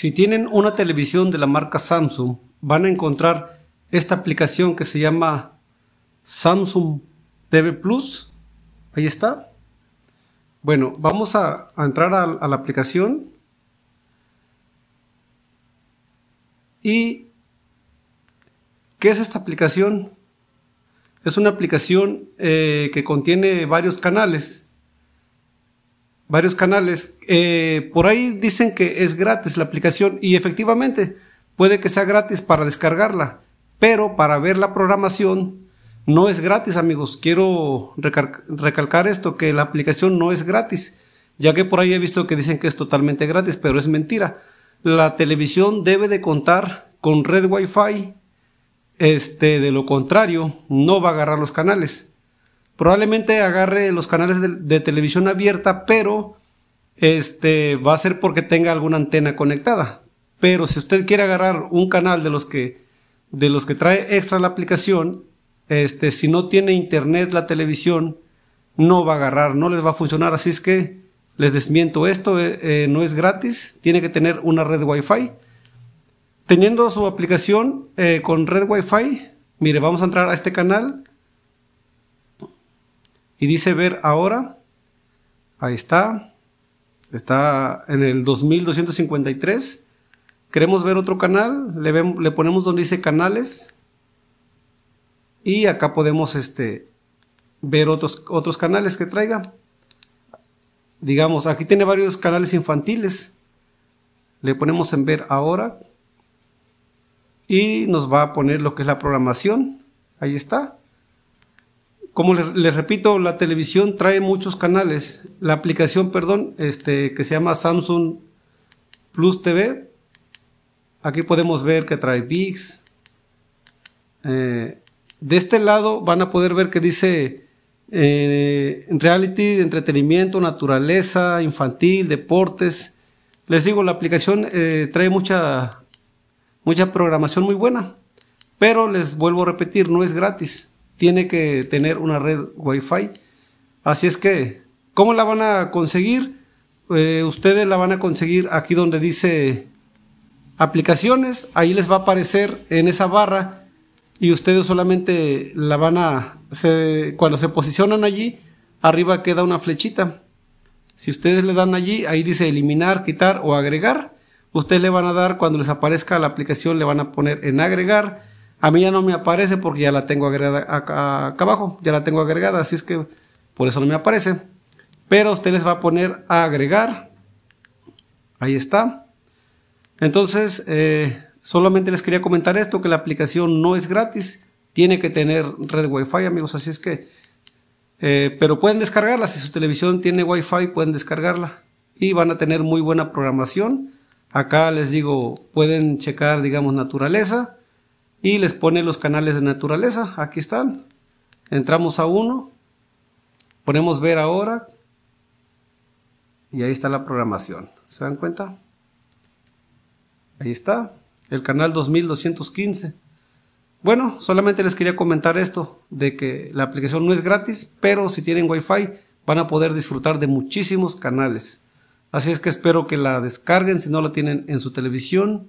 Si tienen una televisión de la marca Samsung, van a encontrar esta aplicación que se llama Samsung TV Plus. Ahí está. Bueno, vamos a, entrar a, la aplicación. ¿Y qué es esta aplicación? Es una aplicación eh, que contiene varios canales varios canales. Eh, por ahí dicen que es gratis la aplicación y efectivamente puede que sea gratis para descargarla, pero para ver la programación no es gratis amigos. Quiero recalcar esto, que la aplicación no es gratis, ya que por ahí he visto que dicen que es totalmente gratis, pero es mentira. La televisión debe de contar con red Wi-Fi, este, de lo contrario no va a agarrar los canales. Probablemente agarre los canales de, televisión abierta, pero este va a ser porque tenga alguna antena conectada. Pero si usted quiere agarrar un canal de los que de los que trae extra la aplicación, este si no tiene internet la televisión no va a agarrar, no les va a funcionar, así es que les desmiento esto, eh, eh, no es gratis, tiene que tener una red Wi-Fi. Teniendo su aplicación eh, con red Wi-Fi, mire, vamos a entrar a este canal y dice ver ahora. Ahí está. Está en el 2253. Queremos ver otro canal. Le, le ponemos donde dice canales. Y acá podemos este, ver otros, otros canales que traiga. Digamos, aquí tiene varios canales infantiles. Le ponemos en ver ahora. Y nos va a poner lo que es la programación. Ahí está. Como les, repito, la televisión trae muchos canales. La aplicación, perdón, este, que se llama Samsung Plus TV. Aquí podemos ver que trae VIX. Eh, de este lado van a poder ver que dice eh, reality, entretenimiento, naturaleza, infantil, deportes. Les digo, la aplicación eh, trae mucha, mucha programación muy buena. Pero les vuelvo a repetir, no es gratis tiene que tener una red Wi-Fi. Así es que, ¿cómo la van a conseguir? Eh, ustedes la van a conseguir aquí donde dice aplicaciones. Ahí les va a aparecer en esa barra y ustedes solamente la van a... cuando se posicionan allí, arriba queda una flechita. Si ustedes le dan allí, ahí dice eliminar, quitar o agregar. Ustedes le van a dar cuando les aparezca la aplicación, le van a poner en agregar a mí ya no me aparece porque ya la tengo agregada acá, abajo, ya la tengo agregada, así es que por eso no me aparece. Pero usted les va a poner a agregar. Ahí está. Entonces, eh, solamente les quería comentar esto, que la aplicación no es gratis, tiene que tener red Wi-Fi, amigos, así es que... Eh, pero pueden descargarla, si su televisión tiene Wi-Fi pueden descargarla y van a tener muy buena programación. Acá les digo, pueden checar, digamos, naturaleza y les pone los canales de naturaleza. Aquí están. Entramos a uno, ponemos ver ahora y ahí está la programación. ¿Se dan cuenta? Ahí está, el canal 2215. Bueno, solamente les quería comentar esto, de que la aplicación no es gratis, pero si tienen Wi-Fi van a poder disfrutar de muchísimos canales. Así es que espero que la descarguen si no la tienen en su televisión